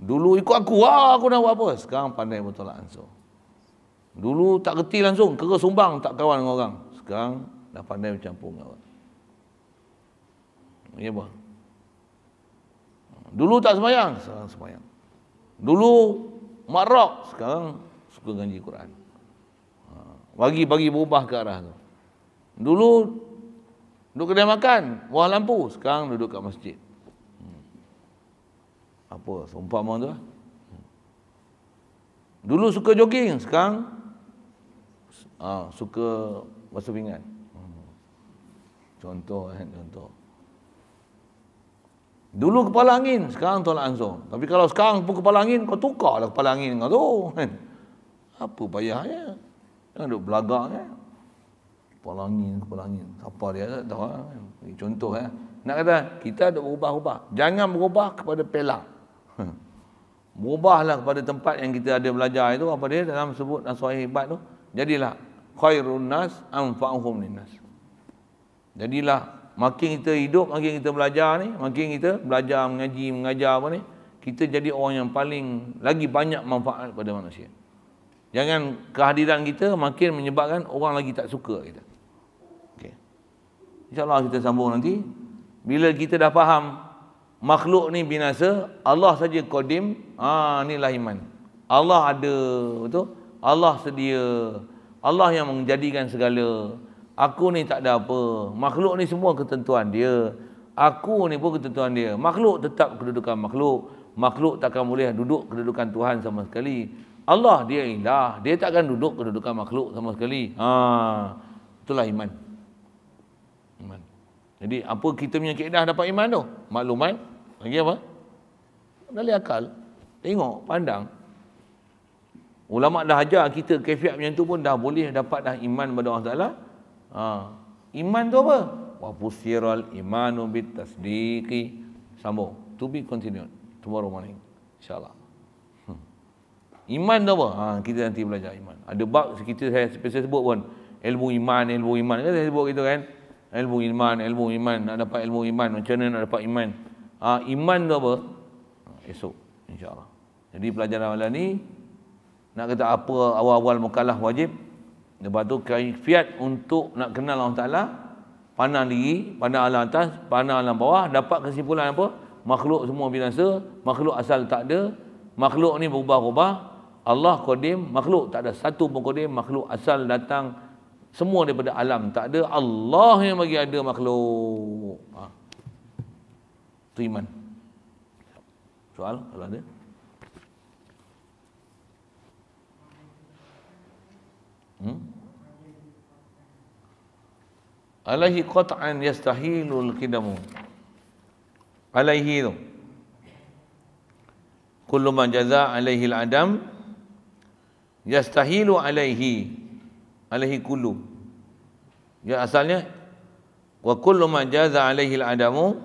Dulu ikut aku, wah aku nak buat apa. Sekarang pandai bertolak ansur. Dulu tak kerti langsung, kera sumbang, tak kawan dengan orang. Sekarang tak pandai bercampur dengan orang. Ya apa? Dulu tak semayang, sekarang semayang. Dulu makrok, sekarang suka ganji Quran. Bagi-bagi ha, berubah ke arah tu. Dulu duduk kedai makan, buah lampu. Sekarang duduk kat masjid. Hmm. Apa, sumpah mana tu lah. Dulu suka jogging, sekarang ha, suka basuh pinggan. Contoh kan, contoh. Dulu kepala angin, sekarang tuan langsung. Tapi kalau sekarang pun kepala angin, kau tukarlah kepala angin Kau tu. Kan? Apa payahnya? Jangan duduk belagak kan? Kepala angin, kepala angin. Siapa dia eh? tak tahu. Kan? Contoh ya. Nak kata, kita ada berubah-ubah. Jangan berubah kepada pelak. Hmm. Berubahlah kepada tempat yang kita ada belajar itu. Apa dia dalam sebut nasuhi hebat tu. Jadilah. Khairun nas anfa'uhum linnas. nas. Jadilah makin kita hidup, makin kita belajar ni, makin kita belajar mengaji, mengajar apa ni, kita jadi orang yang paling lagi banyak manfaat kepada manusia. Jangan kehadiran kita makin menyebabkan orang lagi tak suka kita. Insya Allah kita sambung nanti. Bila kita dah faham makhluk ni binasa, Allah saja kodim, ah, inilah iman. Allah ada, betul? Allah sedia. Allah yang menjadikan segala. Aku ni tak ada apa. Makhluk ni semua ketentuan dia. Aku ni pun ketentuan dia. Makhluk tetap kedudukan makhluk. Makhluk takkan boleh duduk kedudukan Tuhan sama sekali. Allah dia indah. Dia takkan duduk kedudukan makhluk sama sekali. Ha. Itulah iman. iman. Jadi apa kita punya keedah dapat iman tu? Makluman Lagi apa? Dari akal. Tengok, pandang. Ulama' dah ajar kita kefiat macam tu pun dah boleh dapat dah iman kepada Allah Ta'ala. Ha. Iman tu apa? Wa fusiral imanu bit tasdiqi. Sambung. To be continued. Tomorrow morning. InsyaAllah. Hmm. Iman tu apa? Ha, kita nanti belajar iman. Ada bab kita saya spesial sebut pun. Ilmu iman, ilmu iman. kita sebut gitu kan? Ilmu iman, ilmu iman. Nak dapat ilmu iman. Macam mana nak dapat iman? Ha, iman tu apa? Ha, esok. InsyaAllah. Jadi pelajaran malam ni. Nak kata apa awal-awal mukalah wajib. Lepas tu kaifiat untuk nak kenal Allah Ta'ala Pandang diri, pandang alam atas, pandang alam bawah Dapat kesimpulan apa? Makhluk semua binasa, makhluk asal tak ada Makhluk ni berubah-ubah Allah kodim, makhluk tak ada satu pun kodim Makhluk asal datang semua daripada alam tak ada Allah yang bagi ada makhluk ha. Itu iman Soal kalau ada Hmm? Alaihi qat'an yastahilul kidamu. Alaihi itu. Kullu man jaza alaihi al-adam yastahilu alaihi alaihi kullu. Ya asalnya wa kullu man jaza alaihi al-adamu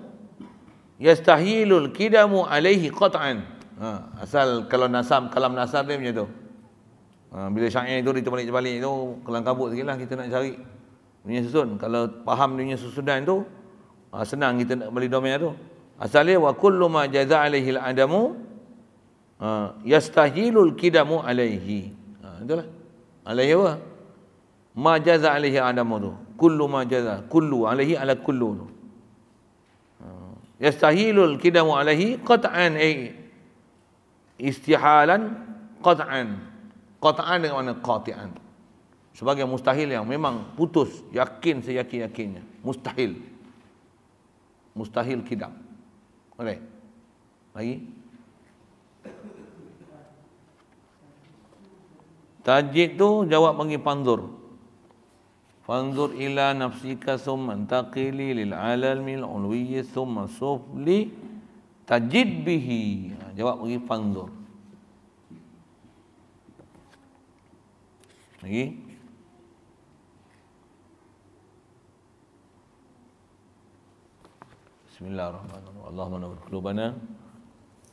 yastahilul kidamu alaihi qat'an. Ha, asal kalau nasam kalam nasam dia macam tu. Ha, bila syair itu dia terbalik-terbalik itu kelang kabut sikit lah kita nak cari dunia susun kalau faham dunia susunan itu ha, senang kita nak beli domain itu asalnya wa kullu ma jaza alaihi adamu ha, yastahilul kidamu alaihi itulah alaihi apa ma jaza alaihi adamu tu kullu ma jaza kullu alaihi ala kullu tu yastahilul kidamu alaihi qat'an ay istihalan qat'an Kotaan dengan mana kotaan sebagai mustahil yang memang putus yakin seyakin-yakinnya mustahil mustahil kidam boleh lagi tajid tu jawab bagi panzur Fanzur ila nafsika summa taqili lil alal mil ulwi summa sufli tajid bihi. Ha, jawab bagi fanzur. Lagi. إيه؟ بسم الله الرحمن الرحيم اللهم نور قلوبنا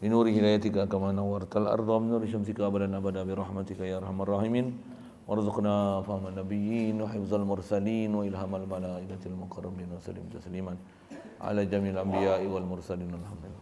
بنور هدايتك كما نورت الأرض ومنور شمسك أبدا أبدا برحمتك يا أرحم الراحمين وارزقنا فهم النبيين وحفظ المرسلين وإلهام الملائكة المقربين وسلم تسليما على جميع الأنبياء والمرسلين الحمد لله